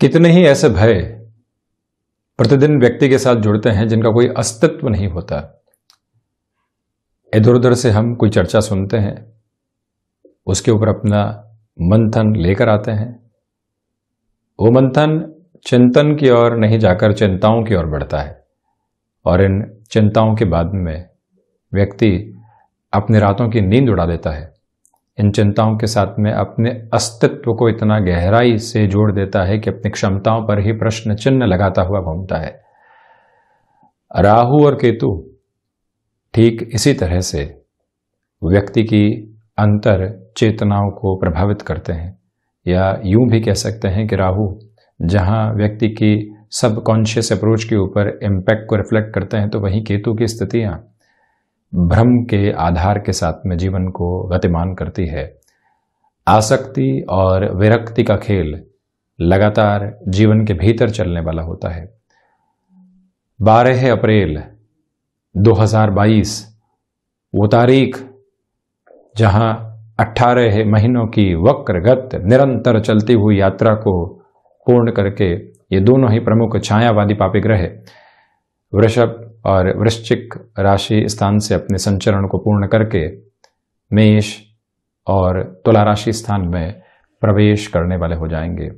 कितने ही ऐसे भय प्रतिदिन व्यक्ति के साथ जुड़ते हैं जिनका कोई अस्तित्व नहीं होता इधर उधर से हम कोई चर्चा सुनते हैं उसके ऊपर अपना मंथन लेकर आते हैं वो मंथन चिंतन की ओर नहीं जाकर चिंताओं की ओर बढ़ता है और इन चिंताओं के बाद में व्यक्ति अपने रातों की नींद उड़ा देता है इन चिंताओं के साथ में अपने अस्तित्व को इतना गहराई से जोड़ देता है कि अपनी क्षमताओं पर ही प्रश्न चिन्ह लगाता हुआ घूमता है राहु और केतु ठीक इसी तरह से व्यक्ति की अंतर चेतनाओं को प्रभावित करते हैं या यूं भी कह सकते हैं कि राहु जहां व्यक्ति की सबकॉन्शियस अप्रोच के ऊपर इम्पैक्ट को रिफ्लेक्ट करते हैं तो वहीं केतु की स्थितियां भ्रम के आधार के साथ में जीवन को गतिमान करती है आसक्ति और विरक्ति का खेल लगातार जीवन के भीतर चलने वाला होता है बारह अप्रैल 2022 वो तारीख जहां 18 महीनों की वक्र गत निरंतर चलती हुई यात्रा को पूर्ण करके ये दोनों ही प्रमुख छायावादी पापी ग्रह वृषभ और वृश्चिक राशि स्थान से अपने संचरण को पूर्ण करके मेष और तुला राशि स्थान में प्रवेश करने वाले हो जाएंगे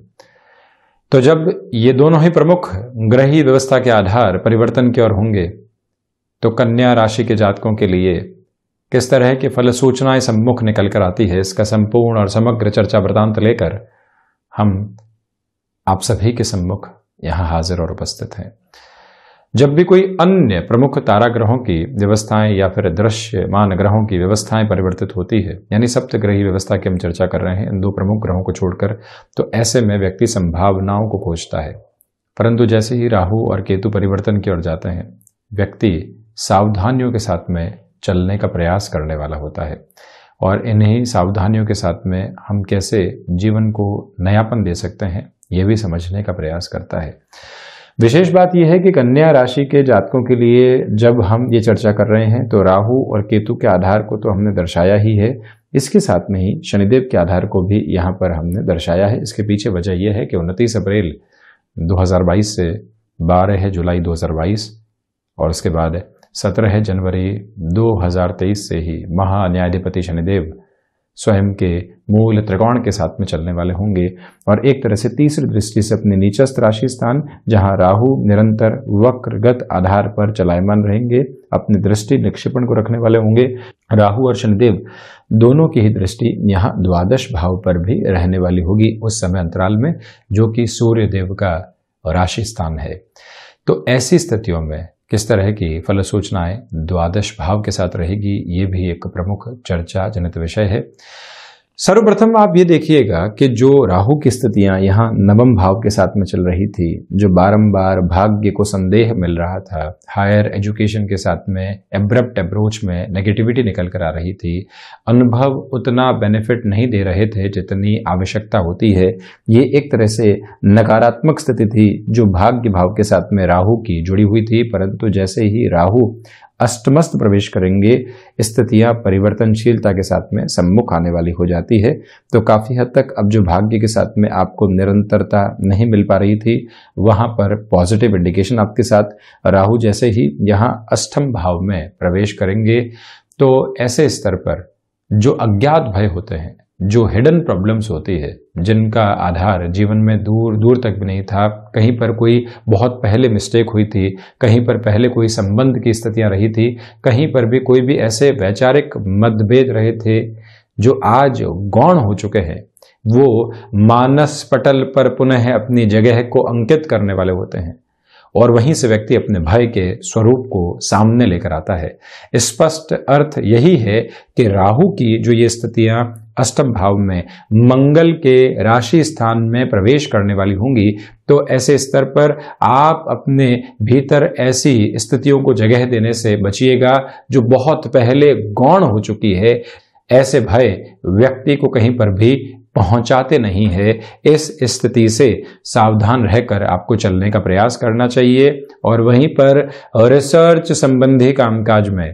तो जब ये दोनों ही प्रमुख ग्रही व्यवस्था के आधार परिवर्तन की ओर होंगे तो कन्या राशि के जातकों के लिए किस तरह की फल सूचनाएं सम्मुख निकल कर आती है इसका संपूर्ण और समग्र चर्चा वृतांत लेकर हम आप सभी के सम्मुख यहां हाजिर और उपस्थित हैं जब भी कोई अन्य प्रमुख तारा ग्रहों की व्यवस्थाएं या फिर दृश्य मान ग्रहों की व्यवस्थाएं परिवर्तित होती है यानी सप्तग्रही व्यवस्था की हम चर्चा कर रहे हैं इन दो प्रमुख ग्रहों को छोड़कर तो ऐसे में व्यक्ति संभावनाओं को खोजता है परंतु जैसे ही राहु और केतु परिवर्तन की ओर जाते हैं व्यक्ति सावधानियों के साथ में चलने का प्रयास करने वाला होता है और इन्हीं सावधानियों के साथ में हम कैसे जीवन को नयापन दे सकते हैं ये भी समझने का प्रयास करता है विशेष बात यह है कि कन्या राशि के जातकों के लिए जब हम ये चर्चा कर रहे हैं तो राहु और केतु के आधार को तो हमने दर्शाया ही है इसके साथ में ही शनिदेव के आधार को भी यहाँ पर हमने दर्शाया है इसके पीछे वजह यह है कि उनतीस अप्रैल 2022 से बारह है जुलाई 2022 और उसके बाद सत्रह जनवरी 2023 से ही महान्यायाधिपति शनिदेव स्वयं के मूल त्रिकोण के साथ में चलने वाले होंगे और एक तरह से तीसरी दृष्टि से अपने नीचस्थ राशि स्थान जहां राहु निरंतर वक्रगत आधार पर चलायमान रहेंगे अपनी दृष्टि निक्षेपण को रखने वाले होंगे राहु और शनिदेव दोनों की ही दृष्टि यहाँ द्वादश भाव पर भी रहने वाली होगी उस समय अंतराल में जो कि सूर्य देव का राशि स्थान है तो ऐसी स्थितियों में किस तरह की फल सूचनाएं द्वादश भाव के साथ रहेगी ये भी एक प्रमुख चर्चा जनित विषय है सर्वप्रथम आप ये देखिएगा कि जो राहु की स्थितियां यहाँ नवम भाव के साथ में चल रही थी जो बारंबार भाग्य को संदेह मिल रहा था हायर एजुकेशन के साथ में एब्रप्ट अप्रोच में नेगेटिविटी निकल कर आ रही थी अनुभव उतना बेनिफिट नहीं दे रहे थे जितनी आवश्यकता होती है ये एक तरह से नकारात्मक स्थिति थी जो भाग्य भाव के साथ में राहू की जुड़ी हुई थी परंतु जैसे ही राहू अष्टमस्त प्रवेश करेंगे स्थितियां परिवर्तनशीलता के साथ में सम्मुख आने वाली हो जाती है तो काफ़ी हद तक अब जो भाग्य के साथ में आपको निरंतरता नहीं मिल पा रही थी वहां पर पॉजिटिव इंडिकेशन आपके साथ राहु जैसे ही यहां अष्टम भाव में प्रवेश करेंगे तो ऐसे स्तर पर जो अज्ञात भय होते हैं जो हिडन प्रॉब्लम्स होती है जिनका आधार जीवन में दूर दूर तक भी नहीं था कहीं पर कोई बहुत पहले मिस्टेक हुई थी कहीं पर पहले कोई संबंध की स्थितियां रही थी कहीं पर भी कोई भी ऐसे वैचारिक मतभेद रहे थे जो आज गौण हो चुके हैं वो मानस पटल पर पुनः अपनी जगह को अंकित करने वाले होते हैं और वहीं से व्यक्ति अपने भय के स्वरूप को सामने लेकर आता है स्पष्ट अर्थ यही है कि राहु की जो ये स्थितियां अष्टम भाव में मंगल के राशि स्थान में प्रवेश करने वाली होंगी तो ऐसे स्तर पर आप अपने भीतर ऐसी स्थितियों को जगह देने से बचिएगा जो बहुत पहले गौण हो चुकी है ऐसे भय व्यक्ति को कहीं पर भी पहुंचाते नहीं है इस स्थिति से सावधान रहकर आपको चलने का प्रयास करना चाहिए और वहीं पर रिसर्च संबंधी कामकाज में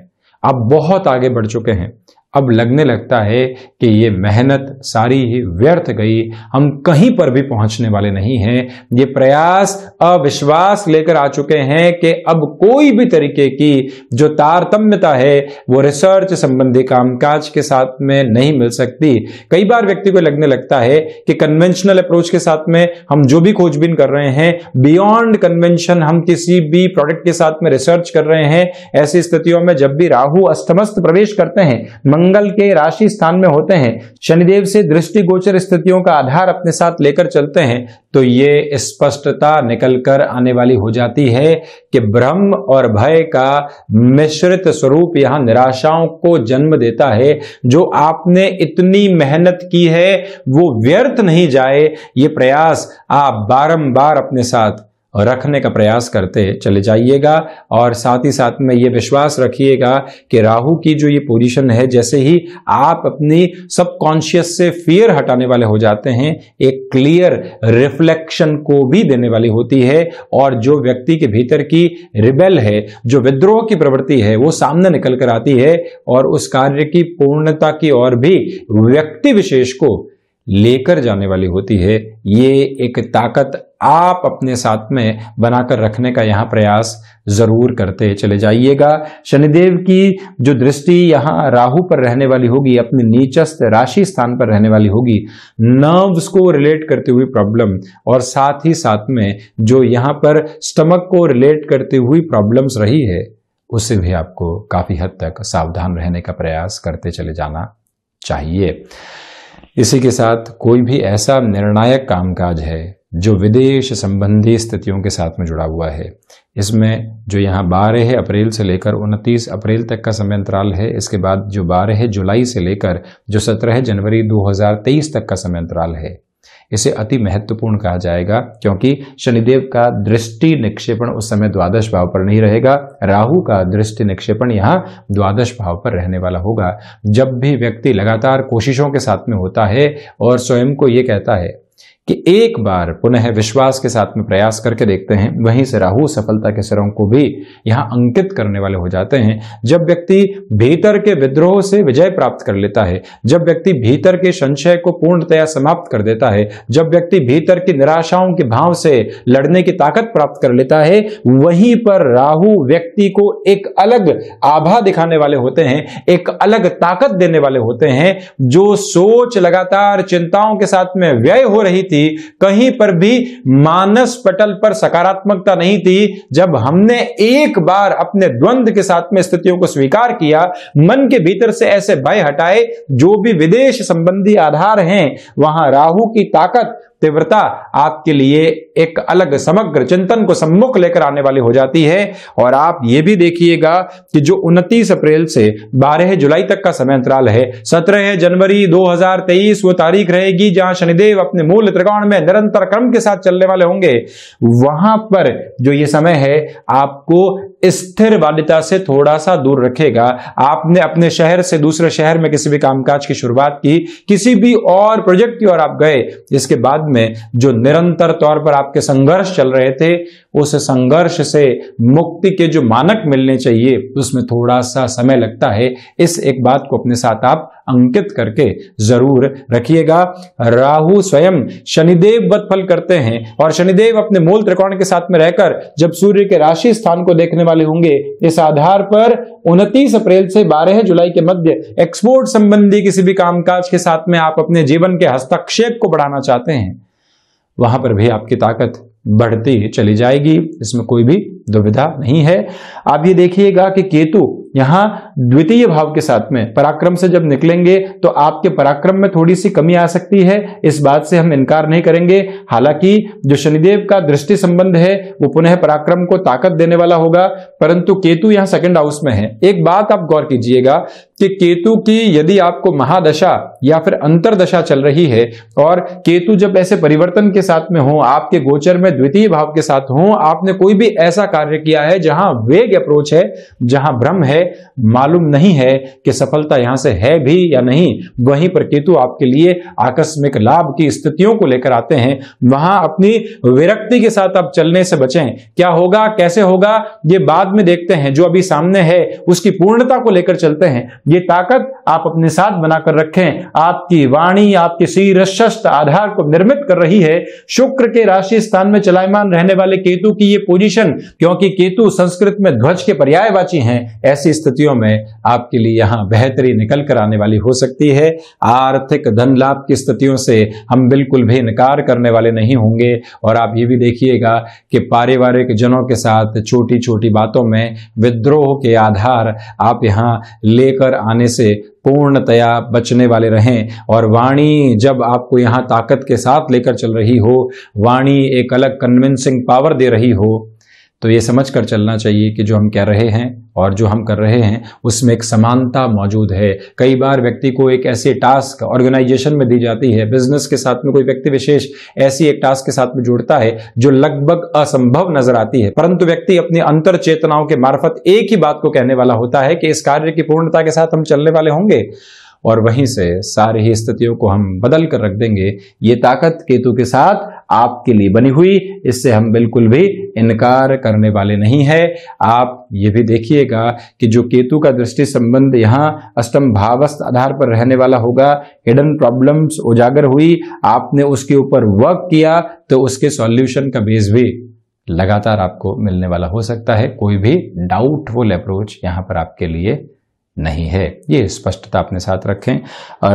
आप बहुत आगे बढ़ चुके हैं अब लगने लगता है कि ये मेहनत सारी ही व्यर्थ गई हम कहीं पर भी पहुंचने वाले नहीं हैं ये प्रयास अविश्वास लेकर आ चुके हैं कि अब कोई भी तरीके की जो तारतम्यता है वो रिसर्च संबंधी कामकाज के साथ में नहीं मिल सकती कई बार व्यक्ति को लगने लगता है कि कन्वेंशनल अप्रोच के साथ में हम जो भी खोजबीन कर रहे हैं बियॉन्ड कन्वेंशन हम किसी भी प्रोडक्ट के साथ में रिसर्च कर रहे हैं ऐसी स्थितियों में जब भी राहु अस्तमस्त प्रवेश करते हैं मंगल मंगल के राशि स्थान में होते हैं शनिदेव से दृष्टि गोचर स्थितियों का आधार अपने साथ लेकर चलते हैं तो ये स्पष्टता कर आने वाली हो जाती है कि ब्रह्म और भय का मिश्रित स्वरूप यहां निराशाओं को जन्म देता है जो आपने इतनी मेहनत की है वो व्यर्थ नहीं जाए ये प्रयास आप बारंबार अपने साथ रखने का प्रयास करते चले जाइएगा और साथ ही साथ में ये विश्वास रखिएगा कि राहु की जो ये पोजीशन है जैसे ही आप अपनी सबकॉन्शियस से फियर हटाने वाले हो जाते हैं एक क्लियर रिफ्लेक्शन को भी देने वाली होती है और जो व्यक्ति के भीतर की रिबेल है जो विद्रोह की प्रवृत्ति है वो सामने निकल कर आती है और उस कार्य की पूर्णता की और भी व्यक्ति विशेष को लेकर जाने वाली होती है ये एक ताकत आप अपने साथ में बनाकर रखने का यहां प्रयास जरूर करते चले जाइएगा शनिदेव की जो दृष्टि यहां राहु पर रहने वाली होगी अपने नीचस्त राशि स्थान पर रहने वाली होगी नर्व्स को रिलेट करते हुई प्रॉब्लम और साथ ही साथ में जो यहां पर स्टमक को रिलेट करते हुई प्रॉब्लम्स रही है उससे भी आपको काफी हद तक सावधान रहने का प्रयास करते चले जाना चाहिए इसी के साथ कोई भी ऐसा निर्णायक कामकाज है जो विदेश संबंधी स्थितियों के साथ में जुड़ा हुआ है इसमें जो यहाँ बारह अप्रैल से लेकर उनतीस अप्रैल तक का समय अंतराल है इसके बाद जो बारह जुलाई से लेकर जो सत्रह जनवरी 2023 तक का समय अंतराल है इसे अति महत्वपूर्ण कहा जाएगा क्योंकि शनिदेव का दृष्टि निक्षेपण उस समय द्वादश भाव पर नहीं रहेगा राहु का दृष्टि निक्षेपण यहाँ द्वादश भाव पर रहने वाला होगा जब भी व्यक्ति लगातार कोशिशों के साथ में होता है और स्वयं को ये कहता है कि एक बार पुनः विश्वास के साथ में प्रयास करके देखते हैं वहीं से राहु सफलता के सिरों को भी यहां अंकित करने वाले हो जाते हैं जब व्यक्ति भीतर के विद्रोह से विजय प्राप्त कर लेता है जब व्यक्ति भीतर के संशय को पूर्णतया समाप्त कर देता है जब व्यक्ति भीतर की निराशाओं के भाव से लड़ने की ताकत प्राप्त कर लेता है वहीं पर राहु व्यक्ति को एक अलग आभा दिखाने वाले होते हैं एक अलग ताकत देने वाले होते हैं जो सोच लगातार चिंताओं के साथ में व्यय हो रही थी थी कहीं पर भी मानस पटल पर सकारात्मकता नहीं थी जब हमने एक बार अपने द्वंद्व के साथ में स्थितियों को स्वीकार किया मन के भीतर से ऐसे भय हटाए जो भी विदेश संबंधी आधार हैं वहां राहु की ताकत तीव्रता आपके लिए एक अलग समग्र चिंतन को सम्मुख लेकर आने वाली हो जाती है और आप ये भी देखिएगा कि जो 29 अप्रैल से 12 जुलाई तक का समय अंतराल है 17 जनवरी 2023 वो तारीख रहेगी जहां शनिदेव अपने मूल त्रिकोण में निरंतर क्रम के साथ चलने वाले होंगे वहां पर जो ये समय है आपको स्थिर वादिता से थोड़ा सा दूर रखेगा आपने अपने शहर से दूसरे शहर में किसी भी कामकाज की शुरुआत की किसी भी और प्रोजेक्ट की ओर आप गए इसके बाद में जो निरंतर तौर पर आपके संघर्ष चल रहे थे उस संघर्ष से मुक्ति के जो मानक मिलने चाहिए उसमें थोड़ा सा समय लगता है इस एक बात को अपने साथ आप अंकित करके जरूर रखिएगा राहु स्वयं शनिदेव बद फल करते हैं और शनिदेव अपने मूल त्रिकोण के साथ में रहकर जब सूर्य के राशि स्थान को देखने वाले होंगे इस आधार पर उनतीस अप्रैल से 12 जुलाई के मध्य एक्सपोर्ट संबंधी किसी भी कामकाज के साथ में आप अपने जीवन के हस्तक्षेप को बढ़ाना चाहते हैं वहां पर भी आपकी ताकत बढ़ती चली जाएगी इसमें कोई भी दुविधा नहीं है आप ये देखिएगा कि केतु यहां द्वितीय भाव के साथ में पराक्रम से जब निकलेंगे तो आपके पराक्रम में थोड़ी सी कमी आ सकती है इस बात से हम इनकार नहीं करेंगे हालांकि जो शनिदेव का दृष्टि संबंध है वो पुनः पराक्रम को ताकत देने वाला होगा परंतु केतु यहां सेकंड हाउस में है एक बात आप गौर कीजिएगा कि केतु की यदि आपको महादशा या फिर अंतरदशा चल रही है और केतु जब ऐसे परिवर्तन के साथ में हो आपके गोचर में द्वितीय भाव के साथ हो आपने कोई भी ऐसा कार्य किया है जहां वेग अप्रोच है जहां भ्रम है मालूम नहीं है कि सफलता यहां से है भी या नहीं वहीं पर केतु आपके लिए आकस्मिक लाभ की स्थितियों को लेकर आते हैं वहां अपनी विरक्ति के साथ आप चलने से बचें क्या होगा कैसे होगा ये बाद में देखते हैं जो अभी सामने है उसकी पूर्णता को लेकर चलते हैं ये ताकत आप अपने साथ बनाकर रखें आपकी वाणी आपके शीर आधार को निर्मित कर रही है शुक्र के राशि स्थान में चलायमान रहने वाले केतु की ये पोजीशन क्योंकि केतु संस्कृत में ध्वज के पर्यायवाची हैं ऐसी स्थितियों में आपके लिए यहाँ बेहतरी निकल कर आने वाली हो सकती है आर्थिक धन लाभ की स्थितियों से हम बिल्कुल भी इनकार करने वाले नहीं होंगे और आप ये भी देखिएगा कि पारिवारिक जनों के साथ छोटी छोटी बातों में विद्रोह के आधार आप यहाँ लेकर आने से पूर्णतया बचने वाले रहें और वाणी जब आपको यहाँ ताकत के साथ लेकर चल रही हो वाणी एक अलग कन्विंसिंग पावर दे रही हो तो ये समझ कर चलना चाहिए कि जो हम कह रहे हैं और जो हम कर रहे हैं उसमें एक समानता मौजूद है कई बार व्यक्ति को एक ऐसे टास्क ऑर्गेनाइजेशन में दी जाती है बिजनेस के साथ में कोई व्यक्ति विशेष ऐसी एक टास्क के साथ में जुड़ता है जो लगभग असंभव नजर आती है परंतु व्यक्ति अपनी अंतर चेतनाओं के मार्फत एक ही बात को कहने वाला होता है कि इस कार्य की पूर्णता के साथ हम चलने वाले होंगे और वहीं से सारी ही स्थितियों को हम बदल कर रख देंगे ये ताकत केतु के साथ आपके लिए बनी हुई इससे हम बिल्कुल भी इनकार करने वाले नहीं है आप ये भी देखिएगा कि जो केतु का दृष्टि संबंध यहाँ अष्टम भावस्थ आधार पर रहने वाला होगा हिडन प्रॉब्लम्स उजागर हुई आपने उसके ऊपर वर्क किया तो उसके सॉल्यूशन का बेस भी लगातार आपको मिलने वाला हो सकता है कोई भी डाउटफुल अप्रोच यहाँ पर आपके लिए नहीं है ये स्पष्टता अपने साथ रखें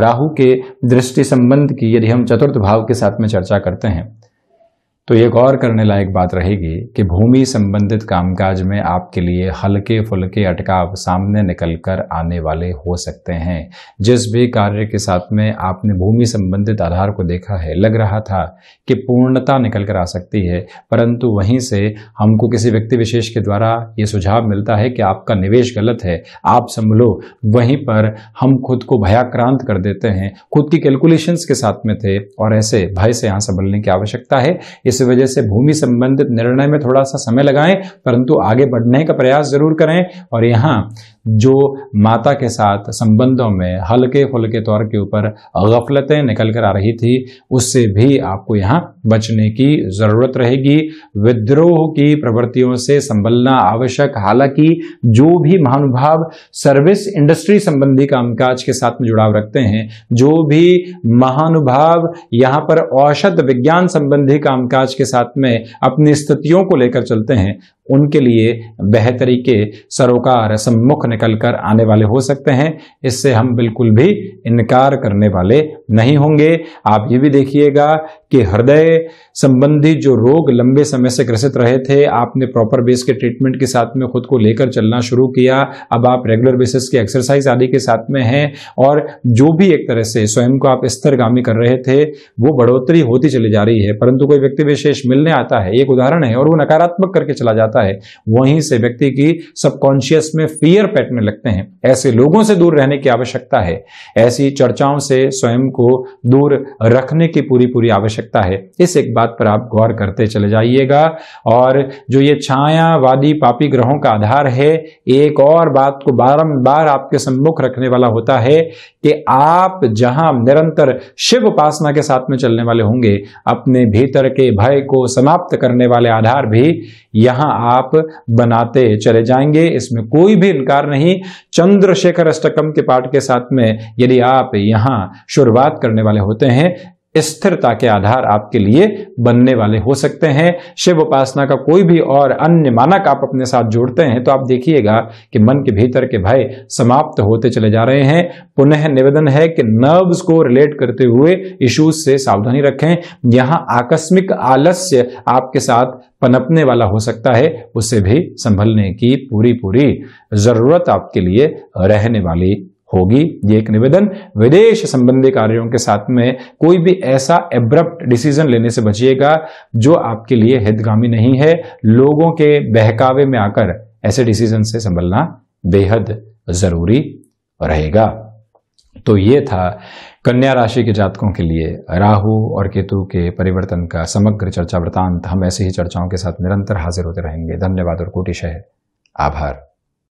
राहु के दृष्टि संबंध की यदि हम चतुर्थ भाव के साथ में चर्चा करते हैं तो एक और करने लायक बात रहेगी कि भूमि संबंधित कामकाज में आपके लिए हल्के फुलके अटकाव सामने निकल कर आने वाले हो सकते हैं जिस भी कार्य के साथ में आपने भूमि संबंधित आधार को देखा है लग रहा था कि पूर्णता निकल कर आ सकती है परंतु वहीं से हमको किसी व्यक्ति विशेष के द्वारा ये सुझाव मिलता है कि आपका निवेश गलत है आप संभलो वहीं पर हम खुद को भयाक्रांत कर देते हैं खुद की कैलकुलेशंस के साथ में थे और ऐसे भय से यहाँ संभलने की आवश्यकता है इस वजह से भूमि संबंधित निर्णय में थोड़ा सा समय लगाएं परंतु आगे बढ़ने का प्रयास जरूर करें और यहाँ जो माता के साथ संबंधों में हल्के फुल्के तौर के ऊपर गफलतें निकल कर आ रही थी उससे भी आपको यहाँ बचने की ज़रूरत रहेगी विद्रोह की प्रवृत्तियों से संभलना आवश्यक हालांकि जो भी महानुभाव सर्विस इंडस्ट्री संबंधी कामकाज के साथ में जुड़ाव रखते हैं जो भी महानुभाव यहाँ पर औषध विज्ञान संबंधी कामकाज के साथ में अपनी स्थितियों को लेकर चलते हैं उनके लिए बेहतरी के सरोकार सम्मुख निकल कर आने वाले हो सकते हैं इससे हम बिल्कुल भी इनकार करने वाले नहीं होंगे आप ये भी देखिएगा कि हृदय संबंधी जो रोग लंबे समय से ग्रसित रहे थे आपने प्रॉपर बेस के ट्रीटमेंट के साथ में खुद को लेकर चलना शुरू किया अब आप रेगुलर बेसिस की एक्सरसाइज आदि के साथ में हैं और जो भी एक तरह से स्वयं को आप स्तरगामी कर रहे थे वो बढ़ोतरी होती चली जा रही है परंतु कोई व्यक्ति विशेष मिलने आता है एक उदाहरण है और वो नकारात्मक करके चला जाता जाता है वहीं से व्यक्ति की सबकॉन्शियस में फियर पैटने लगते हैं ऐसे लोगों से दूर रहने की आवश्यकता है ऐसी चर्चाओं से स्वयं को दूर रखने की पूरी पूरी आवश्यकता है इस एक बात पर आप गौर करते चले जाइएगा और जो ये छायावादी पापी ग्रहों का आधार है एक और बात को बारम्बार आपके सम्मुख रखने वाला होता है कि आप जहां निरंतर शिव उपासना के साथ में चलने वाले होंगे अपने भीतर के भय को समाप्त करने वाले आधार भी यहां आप बनाते चले जाएंगे इसमें कोई भी इनकार नहीं चंद्रशेखर अष्टकम के पाठ के साथ में यदि आप यहां शुरुआत करने वाले होते हैं स्थिरता के आधार आपके लिए बनने वाले हो सकते हैं शिव उपासना का कोई भी और अन्य मानक आप अपने साथ जोड़ते हैं तो आप देखिएगा कि मन के भीतर के भय समाप्त होते चले जा रहे हैं पुनः निवेदन है कि नर्व्स को रिलेट करते हुए इश्यूज से सावधानी रखें यहां आकस्मिक आलस्य आपके साथ पनपने वाला हो सकता है उसे भी संभलने की पूरी पूरी जरूरत आपके लिए रहने वाली होगी ये एक निवेदन विदेश संबंधी कार्यों के साथ में कोई भी ऐसा एब्रप्ट डिसीजन लेने से बचिएगा जो आपके लिए हितगामी नहीं है लोगों के बहकावे में आकर ऐसे डिसीजन से संभलना बेहद जरूरी रहेगा तो ये था कन्या राशि के जातकों के लिए राहु और केतु के परिवर्तन का समग्र चर्चा वृतांत हम ऐसे ही चर्चाओं के साथ निरंतर हाजिर होते रहेंगे धन्यवाद और कोटिशह आभार